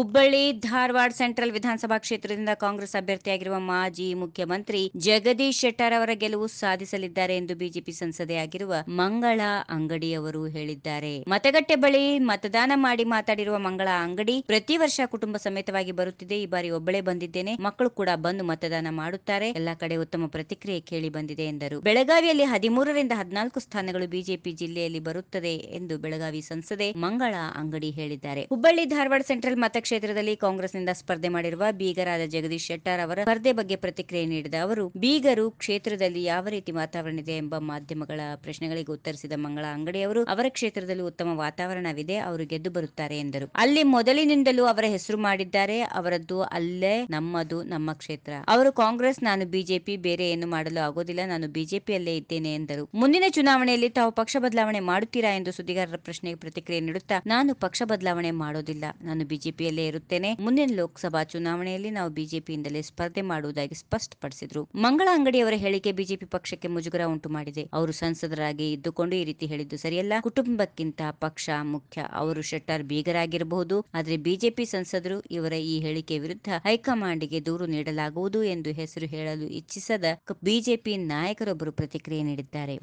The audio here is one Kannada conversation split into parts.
ಹುಬ್ಬಳ್ಳಿ ಧಾರವಾಡ ಸೆಂಟ್ರಲ್ ವಿಧಾನಸಭಾ ಕ್ಷೇತ್ರದಿಂದ ಕಾಂಗ್ರೆಸ್ ಅಭ್ಯರ್ಥಿಯಾಗಿರುವ ಮಾಜಿ ಮುಖ್ಯಮಂತ್ರಿ ಜಗದೀಶ್ ಶೆಟ್ಟರ್ ಅವರ ಗೆಲುವು ಸಾಧಿಸಲಿದ್ದಾರೆ ಎಂದು ಬಿಜೆಪಿ ಸಂಸದೆಯಾಗಿರುವ ಮಂಗಳ ಅಂಗಡಿ ಅವರು ಹೇಳಿದ್ದಾರೆ ಮತಗಟ್ಟೆ ಬಳಿ ಮತದಾನ ಮಾಡಿ ಮಾತಾಡಿರುವ ಮಂಗಳ ಅಂಗಡಿ ಪ್ರತಿ ವರ್ಷ ಕುಟುಂಬ ಸಮೇತವಾಗಿ ಬರುತ್ತಿದೆ ಈ ಬಾರಿ ಒಬ್ಬಳೇ ಬಂದಿದ್ದೇನೆ ಮಕ್ಕಳು ಕೂಡ ಬಂದು ಮತದಾನ ಮಾಡುತ್ತಾರೆ ಎಲ್ಲಾ ಕಡೆ ಉತ್ತಮ ಪ್ರತಿಕ್ರಿಯೆ ಕೇಳಿ ಬಂದಿದೆ ಎಂದರು ಬೆಳಗಾವಿಯಲ್ಲಿ ಹದಿಮೂರರಿಂದ ಹದಿನಾಲ್ಕು ಸ್ಥಾನಗಳು ಬಿಜೆಪಿ ಜಿಲ್ಲೆಯಲ್ಲಿ ಬರುತ್ತದೆ ಎಂದು ಬೆಳಗಾವಿ ಸಂಸದೆ ಮಂಗಳ ಅಂಗಡಿ ಹೇಳಿದ್ದಾರೆ ಹುಬ್ಬಳ್ಳಿ ಧಾರವಾಡ ಸೆಂಟ್ರಲ್ ಮತ ಕ್ಷೇತ್ರದಲ್ಲಿ ಕಾಂಗ್ರೆಸ್ನಿಂದ ಸ್ಪರ್ಧೆ ಮಾಡಿರುವ ಬೀಗರಾದ ಜಗದೀಶ್ ಶೆಟ್ಟರ್ ಅವರ ಸ್ಪರ್ಧೆ ಬಗ್ಗೆ ಪ್ರತಿಕ್ರಿಯೆ ನೀಡಿದ ಅವರು ಬೀಗರು ಕ್ಷೇತ್ರದಲ್ಲಿ ಯಾವ ರೀತಿ ವಾತಾವರಣ ಇದೆ ಎಂಬ ಮಾಧ್ಯಮಗಳ ಪ್ರಶ್ನೆಗಳಿಗೆ ಉತ್ತರಿಸಿದ ಮಂಗಳ ಅಂಗಡಿ ಅವರು ಅವರ ಕ್ಷೇತ್ರದಲ್ಲಿ ಉತ್ತಮ ವಾತಾವರಣವಿದೆ ಅವರು ಗೆದ್ದು ಬರುತ್ತಾರೆ ಎಂದರು ಅಲ್ಲಿ ಮೊದಲಿನಿಂದಲೂ ಅವರ ಹೆಸರು ಮಾಡಿದ್ದಾರೆ ಅವರದ್ದು ಅಲ್ಲೇ ನಮ್ಮದು ನಮ್ಮ ಕ್ಷೇತ್ರ ಅವರು ಕಾಂಗ್ರೆಸ್ ನಾನು ಬಿಜೆಪಿ ಬೇರೆ ಏನು ಮಾಡಲು ಆಗೋದಿಲ್ಲ ನಾನು ಬಿಜೆಪಿಯಲ್ಲೇ ಇದ್ದೇನೆ ಎಂದರು ಮುಂದಿನ ಚುನಾವಣೆಯಲ್ಲಿ ತಾವು ಪಕ್ಷ ಬದಲಾವಣೆ ಮಾಡುತ್ತೀರಾ ಎಂದು ಸುದ್ದಿಗಾರರ ಪ್ರಶ್ನೆಗೆ ಪ್ರತಿಕ್ರಿಯೆ ನೀಡುತ್ತಾ ನಾನು ಪಕ್ಷ ಬದಲಾವಣೆ ಮಾಡೋದಿಲ್ಲ ನಾನು ಬಿಜೆಪಿಯಲ್ಲಿ ಇರುತ್ತೇನೆ ಮುಂದಿನ ಲೋಕಸಭಾ ಚುನಾವಣೆಯಲ್ಲಿ ನಾವು ಬಿಜೆಪಿಯಿಂದಲೇ ಸ್ಪರ್ಧೆ ಮಾಡುವುದಾಗಿ ಸ್ಪಷ್ಟಪಡಿಸಿದರು ಮಂಗಳ ಅಂಗಡಿಯವರ ಹೇಳಿಕೆ ಬಿಜೆಪಿ ಪಕ್ಷಕ್ಕೆ ಮುಜುಗರ ಉಂಟು ಮಾಡಿದೆ ಅವರು ಸಂಸದರಾಗಿ ಇದ್ದುಕೊಂಡು ಈ ರೀತಿ ಹೇಳಿದ್ದು ಸರಿಯಲ್ಲ ಕುಟುಂಬಕ್ಕಿಂತ ಪಕ್ಷ ಮುಖ್ಯ ಅವರು ಶೆಟ್ಟರ್ ಬೀಗರಾಗಿರಬಹುದು ಆದರೆ ಬಿಜೆಪಿ ಸಂಸದರು ಇವರ ಈ ಹೇಳಿಕೆ ವಿರುದ್ಧ ಹೈಕಮಾಂಡ್ಗೆ ದೂರು ನೀಡಲಾಗುವುದು ಎಂದು ಹೆಸರು ಹೇಳಲು ಇಚ್ಛಿಸದ ಬಿಜೆಪಿ ನಾಯಕರೊಬ್ಬರು ಪ್ರತಿಕ್ರಿಯೆ ನೀಡಿದ್ದಾರೆ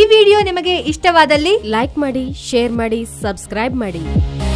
ಈ ವಿಡಿಯೋ ನಿಮಗೆ ಇಷ್ಟವಾದಲ್ಲಿ ಲೈಕ್ ಮಾಡಿ ಶೇರ್ ಮಾಡಿ ಸಬ್ಸ್ಕ್ರೈಬ್ ಮಾಡಿ